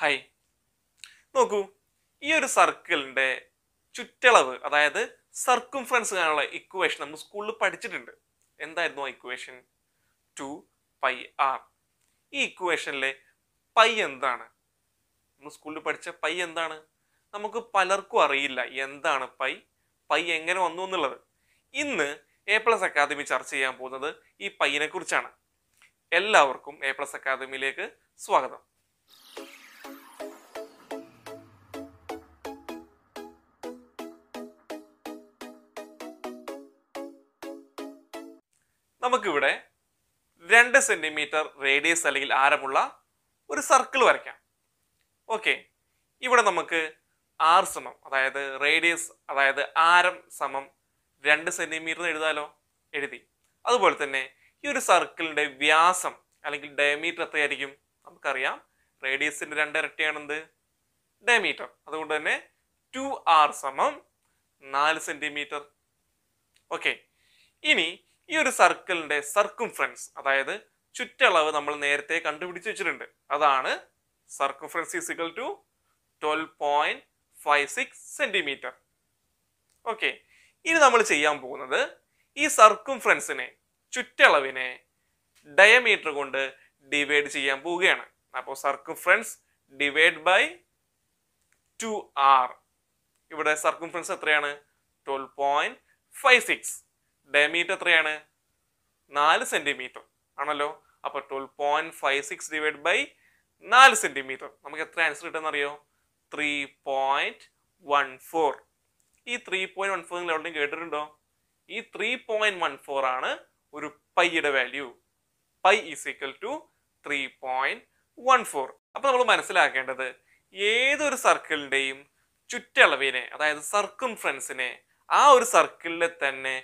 hi നോക്കൂ ഈ ഒരു സർക്കിളിൻ്റെ ചുറ്റളവ് അതായത് ഫ്രണ്ട്സ് കാണാനുള്ള ഇക്വേഷൻ നമ്മൾ സ്കൂളിൽ പഠിച്ചിട്ടുണ്ട് എന്തായിരുന്നു ആ ഇക്വേഷൻ ടു പൈ ആർ ഈ ഇക്വേഷനിലെ പൈ എന്താണ് നമ്മൾ സ്കൂളിൽ പഠിച്ച പൈ എന്താണ് നമുക്ക് പലർക്കും അറിയില്ല എന്താണ് പൈ പൈ എങ്ങനെ വന്നു എന്നുള്ളത് ഇന്ന് എ പ്ലസ് അക്കാദമി ചർച്ച ചെയ്യാൻ പോകുന്നത് ഈ പൈനെ കുറിച്ചാണ് എല്ലാവർക്കും എ പ്ലസ് അക്കാദമിയിലേക്ക് സ്വാഗതം നമുക്കിവിടെ രണ്ട് സെൻറ്റിമീറ്റർ റേഡിയസ് അല്ലെങ്കിൽ ആരമുള്ള ഒരു സർക്കിൾ വരയ്ക്കാം ഓക്കെ ഇവിടെ നമുക്ക് ആർ സമം അതായത് റേഡിയസ് അതായത് ആരം സമം രണ്ട് സെൻറ്റിമീറ്റർ എഴുതാലോ എഴുതി അതുപോലെ തന്നെ ഈ ഒരു സർക്കിളിൻ്റെ വ്യാസം അല്ലെങ്കിൽ ഡയമീറ്റർ എത്രയായിരിക്കും നമുക്കറിയാം റേഡിയസിൻ്റെ രണ്ട് ഇരട്ടിയാണെന്ത് ഡയമീറ്റർ അതുകൊണ്ട് തന്നെ ടു ആർ സമം നാല് സെൻറ്റിമീറ്റർ ഓക്കെ ഇനി ഈ ഒരു സർക്കിളിൻ്റെ സർക്കും ഫ്രണ്ട്സ് അതായത് ചുറ്റളവ് നമ്മൾ നേരത്തെ കണ്ടുപിടിച്ച് വെച്ചിട്ടുണ്ട് അതാണ് circumference is equal to twelve point five six centimetre okay ഇനി നമ്മൾ ചെയ്യാൻ പോകുന്നത് ഈ സർക്കും ഫ്രണ്ട്സിനെ ചുറ്റളവിനെ ഡയമീറ്റർ കൊണ്ട് ഡിവൈഡ് ചെയ്യാൻ പോവുകയാണ് അപ്പോൾ circumference divide by two R ഇവിടെ സർക്കും ഫ്രണ്ട്സ് എത്രയാണ് twelve point five six diameter എത്രയാണ് നാല് സെൻറ്റിമീറ്റർ ആണല്ലോ അപ്പോൾ twelve point five six divide by നാല് സെൻറ്റിമീറ്റർ നമുക്ക് എത്ര ആൻസർ കിട്ടുമെന്നറിയോ ത്രീ പോയിൻറ്റ് വൺ ഫോർ ഈ ത്രീ പോയിൻറ്റ് വൺ ഫോർ നിങ്ങൾ എവിടെയും കേട്ടിട്ടുണ്ടോ ഈ ത്രീ പോയിൻറ്റ് വൺ ഫോർ ആണ് ഒരു പൈയുടെ value pi is equal to three point one four അപ്പോൾ നമ്മൾ മനസ്സിലാക്കേണ്ടത് ഏതൊരു സർക്കിളിൻ്റെയും ചുറ്റളവിനെ അതായത് സർക്കും ഫ്രണ്ട്സിനെ ആ ഒരു സർക്കിളിലെ തന്നെ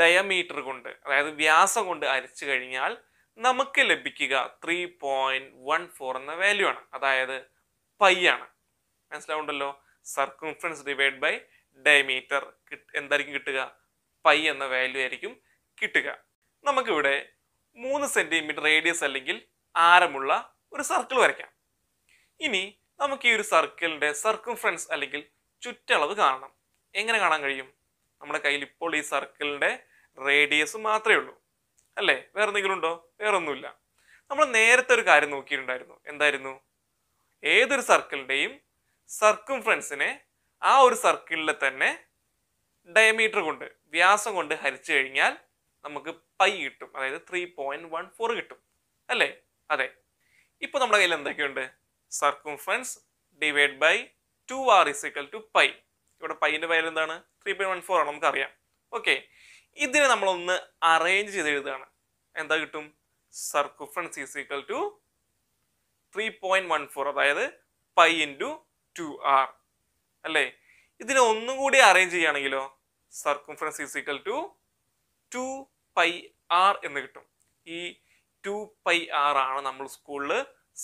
ഡയമീറ്റർ കൊണ്ട് അതായത് വ്യാസം കൊണ്ട് അരിച്ചു കഴിഞ്ഞാൽ നമുക്ക് ലഭിക്കുക ത്രീ പോയിന്റ് വൺ ഫോർ എന്ന വാല്യൂ ആണ് അതായത് പൈ ആണ് മനസ്സിലാവുണ്ടല്ലോ സർക്കംഫറൻസ് ഡിവൈഡ് ബൈ ഡയമീറ്റർ എന്തായിരിക്കും കിട്ടുക പൈ എന്ന വാല്യൂ ആയിരിക്കും കിട്ടുക നമുക്കിവിടെ മൂന്ന് സെൻറ്റിമീറ്റർ റേഡിയസ് അല്ലെങ്കിൽ ആരമുള്ള ഒരു സർക്കിൾ വരയ്ക്കാം ഇനി നമുക്ക് ഈ ഒരു സർക്കിളിൻ്റെ സർക്കംഫറൻസ് അല്ലെങ്കിൽ ചുറ്റളവ് കാണണം എങ്ങനെ കാണാൻ കഴിയും നമ്മുടെ കയ്യിൽ ഇപ്പോൾ ഈ സർക്കിളിൻ്റെ റേഡിയസ് മാത്രമേ ഉള്ളൂ അല്ലേ വേറെ എന്തെങ്കിലും ഉണ്ടോ വേറെ ഒന്നുമില്ല നമ്മൾ നേരത്തെ ഒരു കാര്യം നോക്കിയിട്ടുണ്ടായിരുന്നു എന്തായിരുന്നു ഏതൊരു സർക്കിളിൻ്റെയും സർക്കും ഫ്രണ്ട്സിനെ ആ ഒരു സർക്കിളിലെ തന്നെ ഡയമീറ്റർ കൊണ്ട് വ്യാസം കൊണ്ട് ഹരിച്ചു കഴിഞ്ഞാൽ നമുക്ക് പൈ കിട്ടും അതായത് ത്രീ പോയിന്റ് വൺ ഫോർ കിട്ടും അല്ലേ അതെ ഇപ്പോൾ നമ്മുടെ കയ്യിൽ എന്തൊക്കെയുണ്ട് circumference divide by two R is equal to pi ഇവിടെ പൈൻ്റെ വാല്യൂ എന്താണ് ത്രീ പോയിന്റ് വൺ ഫോർ ആണ് നമുക്കറിയാം ഓക്കെ ഇതിനെ നമ്മളൊന്ന് അറേഞ്ച് ചെയ്ത് എഴുതുകയാണ് എന്താ കിട്ടും circumference is equal to three point one four അതായത് പൈ ഇൻറ്റു ടു ആർ അല്ലേ ഇതിനെ ഒന്നും കൂടി അറേഞ്ച് ചെയ്യുകയാണെങ്കിലോ circumference is equal to two pi R എന്ന് കിട്ടും ഈ ടു പൈ ആർ ആണ് നമ്മൾ സ്കൂളിൽ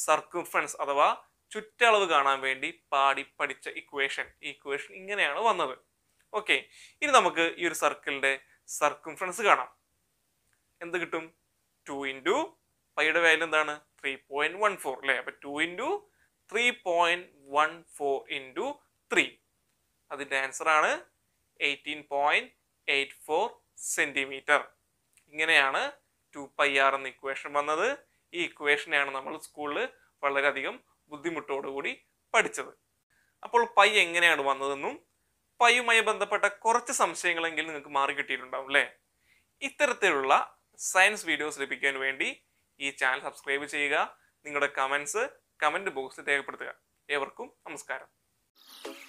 സർക്കുഫ്രൻസ് അഥവാ ചുറ്റളവ് കാണാൻ വേണ്ടി പാടി പഠിച്ച ഇക്വേഷൻ ഇക്വേഷൻ ഇങ്ങനെയാണ് വന്നത് ഓക്കെ ഇനി നമുക്ക് ഈ ഒരു സർക്കിളിന്റെ സർക്കിംഫറൻസ് കാണാം എന്ത് കിട്ടും ടു ഇൻറ്റു പൈയുടെ വാല്യൂ എന്താണ് ത്രീ പോയിന്റ് വൺ ഫോർ അല്ലേ അപ്പൊ two into three point one four into three അതിന്റെ ആൻസർ ആണ് eighteen point eight four centimetre ഇങ്ങനെയാണ് ടു പൈ ആർ എന്ന ഇക്വേഷൻ വന്നത് ഈ ഇക്വേഷനെയാണ് നമ്മൾ സ്കൂളിൽ വളരെയധികം ബുദ്ധിമുട്ടോടുകൂടി പഠിച്ചത് അപ്പോൾ പൈ എങ്ങനെയാണ് വന്നതെന്നും പൈയുമായി ബന്ധപ്പെട്ട കുറച്ച് സംശയങ്ങളെങ്കിലും നിങ്ങൾക്ക് മാറി കിട്ടിയിട്ടുണ്ടാവും അല്ലേ ഇത്തരത്തിലുള്ള സയൻസ് വീഡിയോസ് ലഭിക്കാൻ വേണ്ടി ഈ ചാനൽ സബ്സ്ക്രൈബ് ചെയ്യുക നിങ്ങളുടെ കമൻസ് കമൻറ്റ് ബോക്സിൽ രേഖപ്പെടുത്തുക ഏവർക്കും നമസ്കാരം